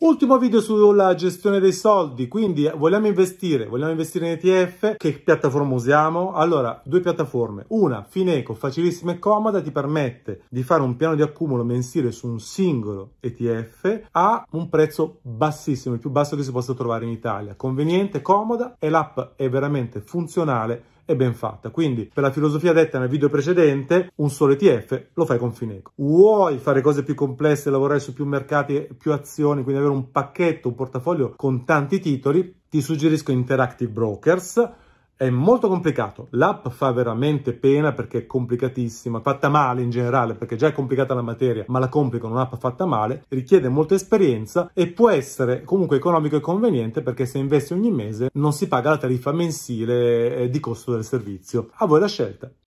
Ultimo video sulla gestione dei soldi, quindi vogliamo investire, vogliamo investire in ETF, che piattaforma usiamo? Allora, due piattaforme, una Fineco, facilissima e comoda, ti permette di fare un piano di accumulo mensile su un singolo ETF a un prezzo bassissimo, il più basso che si possa trovare in Italia, conveniente, comoda e l'app è veramente funzionale e ben fatta. Quindi, per la filosofia detta nel video precedente, un solo ETF lo fai con Fineco. Vuoi fare cose più complesse, lavorare su più mercati, più azioni, quindi avere un pacchetto, un portafoglio con tanti titoli? Ti suggerisco Interactive Brokers è molto complicato. L'app fa veramente pena perché è complicatissima, fatta male in generale, perché già è complicata la materia, ma la complicano un'app fatta male, richiede molta esperienza e può essere comunque economico e conveniente perché se investi ogni mese non si paga la tariffa mensile eh, di costo del servizio. A voi la scelta.